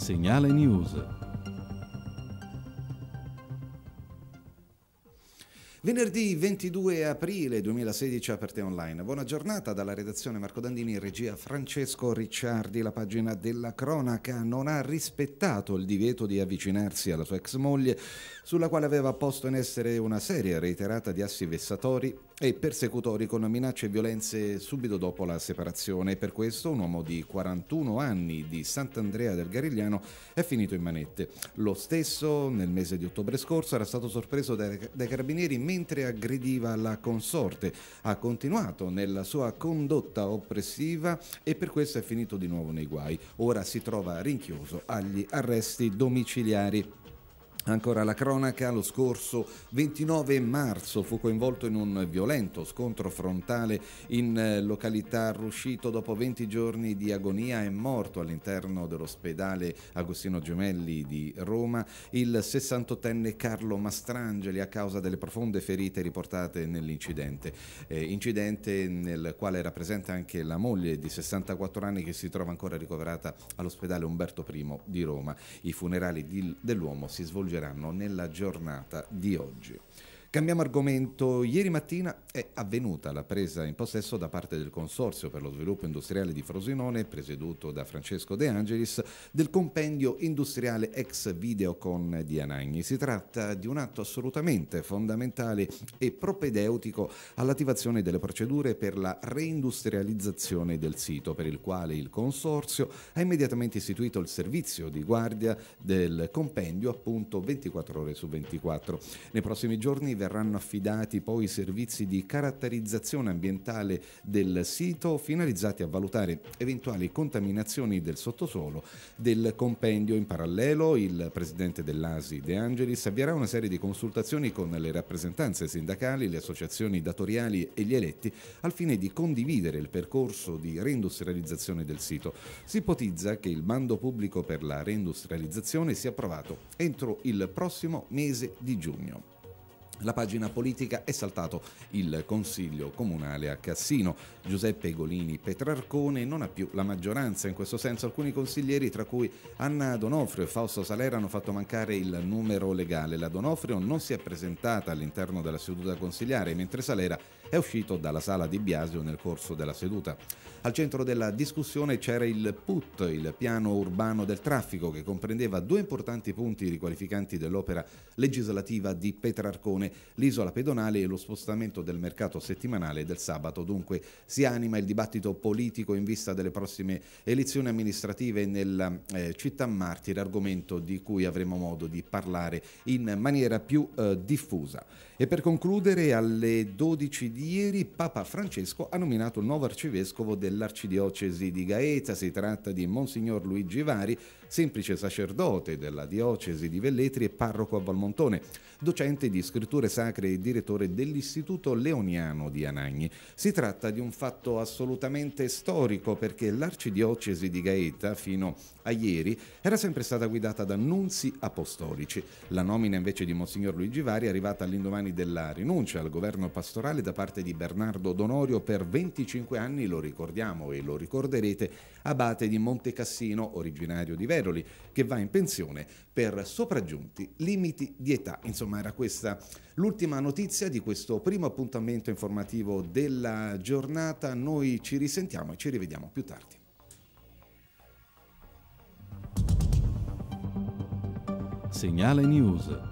Sem Allen Usa. Venerdì 22 aprile 2016 aperte online. Buona giornata dalla redazione Marco Dandini, regia Francesco Ricciardi. La pagina della cronaca non ha rispettato il divieto di avvicinarsi alla sua ex moglie, sulla quale aveva posto in essere una serie reiterata di assi vessatori e persecutori con minacce e violenze subito dopo la separazione. Per questo un uomo di 41 anni di Sant'Andrea del Garigliano è finito in manette. Lo stesso nel mese di ottobre scorso era stato sorpreso dai, carabinieri in mentre aggrediva la consorte. Ha continuato nella sua condotta oppressiva e per questo è finito di nuovo nei guai. Ora si trova rinchiuso agli arresti domiciliari. Ancora la cronaca, lo scorso 29 marzo fu coinvolto in un violento scontro frontale in eh, località Ruscito. Dopo 20 giorni di agonia è morto all'interno dell'ospedale Agostino Gemelli di Roma il 68enne Carlo Mastrangeli a causa delle profonde ferite riportate nell'incidente. Eh, incidente nel quale era presente anche la moglie di 64 anni che si trova ancora ricoverata all'ospedale Umberto I di Roma. I funerali dell'uomo si svolgeranno svolgeranno nella giornata di oggi. Cambiamo argomento. Ieri mattina è avvenuta la presa in possesso da parte del Consorzio per lo sviluppo industriale di Frosinone, presieduto da Francesco De Angelis, del compendio industriale ex Videocon di Anagni. Si tratta di un atto assolutamente fondamentale e propedeutico all'attivazione delle procedure per la reindustrializzazione del sito, per il quale il Consorzio ha immediatamente istituito il servizio di guardia del compendio appunto 24 ore su 24. Nei prossimi giorni verranno affidati poi servizi di caratterizzazione ambientale del sito finalizzati a valutare eventuali contaminazioni del sottosuolo del compendio. In parallelo il presidente dell'ASI De Angelis avvierà una serie di consultazioni con le rappresentanze sindacali, le associazioni datoriali e gli eletti al fine di condividere il percorso di reindustrializzazione del sito. Si ipotizza che il bando pubblico per la reindustrializzazione sia approvato entro il prossimo mese di giugno la pagina politica è saltato il Consiglio Comunale a Cassino. Giuseppe Golini Petrarcone non ha più la maggioranza, in questo senso alcuni consiglieri, tra cui Anna Donofrio e Fausto Salera, hanno fatto mancare il numero legale. La Donofrio non si è presentata all'interno della seduta consigliare, mentre Salera è uscito dalla sala di Biasio nel corso della seduta. Al centro della discussione c'era il PUT, il piano urbano del traffico, che comprendeva due importanti punti riqualificanti dell'opera legislativa di Petrarcone l'isola pedonale e lo spostamento del mercato settimanale del sabato. Dunque si anima il dibattito politico in vista delle prossime elezioni amministrative nella eh, città martire, argomento di cui avremo modo di parlare in maniera più eh, diffusa. E per concludere, alle 12 di ieri Papa Francesco ha nominato il nuovo arcivescovo dell'arcidiocesi di Gaeta. Si tratta di Monsignor Luigi Vari, semplice sacerdote della diocesi di Velletri e parroco a Valmontone, docente di scrittura Culture Sacre e direttore dell'Istituto Leoniano di Anagni. Si tratta di un fatto assolutamente storico perché l'arcidiocesi di Gaeta fino a ieri era sempre stata guidata da nunzi apostolici. La nomina invece di Monsignor Luigi Vari è arrivata all'indomani della rinuncia al governo pastorale da parte di Bernardo Donorio per 25 anni, lo ricordiamo e lo ricorderete, abate di Montecassino, originario di Veroli, che va in pensione per sopraggiunti limiti di età. Insomma, era questa L'ultima notizia di questo primo appuntamento informativo della giornata, noi ci risentiamo e ci rivediamo più tardi. Segnale News